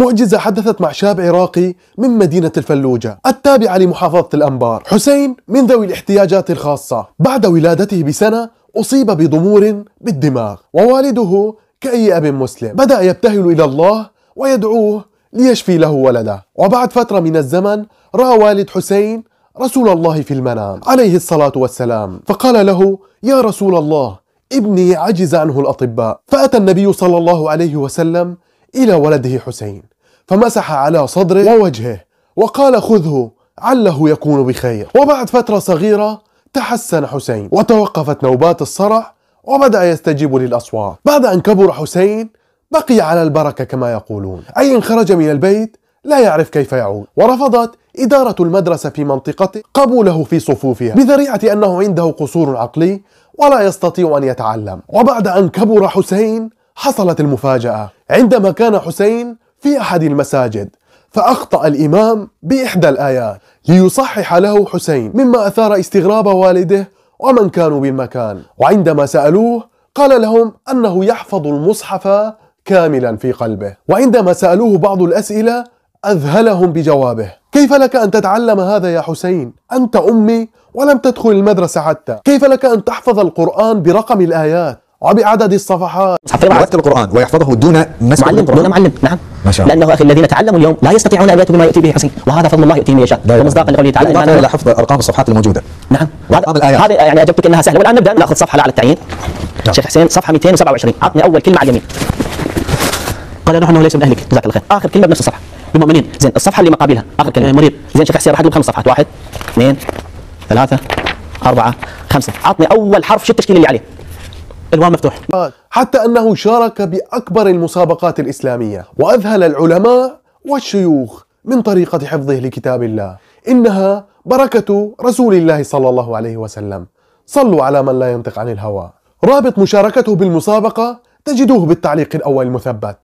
معجزة حدثت مع شاب عراقي من مدينة الفلوجة التابعة لمحافظة الأنبار حسين من ذوي الاحتياجات الخاصة بعد ولادته بسنة أصيب بضمور بالدماغ ووالده كأي أب مسلم بدأ يبتهل إلى الله ويدعوه ليشفي له ولده وبعد فترة من الزمن رأى والد حسين رسول الله في المنام عليه الصلاة والسلام فقال له يا رسول الله ابني عجز عنه الأطباء فأتى النبي صلى الله عليه وسلم إلى ولده حسين فمسح على صدره ووجهه وقال خذه عله يكون بخير وبعد فترة صغيرة تحسن حسين وتوقفت نوبات الصرع وبدأ يستجيب للأصوات بعد أن كبر حسين بقي على البركة كما يقولون أي إن خرج من البيت لا يعرف كيف يعود ورفضت إدارة المدرسة في منطقته قبوله في صفوفها بذريعة أنه عنده قصور عقلي ولا يستطيع أن يتعلم وبعد أن كبر حسين حصلت المفاجأة عندما كان حسين في أحد المساجد فأخطأ الإمام بإحدى الآيات ليصحح له حسين مما أثار استغراب والده ومن كانوا بالمكان وعندما سألوه قال لهم أنه يحفظ المصحف كاملا في قلبه وعندما سألوه بعض الأسئلة أذهلهم بجوابه كيف لك أن تتعلم هذا يا حسين؟ أنت أمي ولم تدخل المدرسة حتى كيف لك أن تحفظ القرآن برقم الآيات؟ وبعدد الصفحات وقت القرآن ويحفظه دون مسك معلم دون معلم نعم ما شاء الله لأنه أخي الذين تعلموا اليوم لا يستطيعون أن يأتوا بما يأتي به حسين وهذا فضل الله يؤتيه من يشاء ومصداقا لقوله تعالى إضافة إلى حفظ أرقام الصفحات الموجودة نعم وأرقام الآيات هذه يعني أجبتك أنها سهلة والآن نبدأ نأخذ صفحة على التعيين نعم. شيخ حسين صفحة 227 عطني أول كلمة على اليمين قال نحن ليس من أهلك جزاك الله خير آخر كلمة بنفس الصفحة بالمؤمنين زين الصفحة اللي مقابلها آخر كلمة إيه. مريض زين شيخ حسين راح أجيب خمس صفحات واحد اثنين ثلاثة أربعة خمسة عطني أول حرف شو التشكيل اللي عليه الوان مفتوح حتى أنه شارك بأكبر المسابقات الإسلامية وأذهل العلماء والشيوخ من طريقة حفظه لكتاب الله إنها بركة رسول الله صلى الله عليه وسلم صلوا على من لا ينطق عن الهوى رابط مشاركته بالمسابقة تجدوه بالتعليق الأول المثبت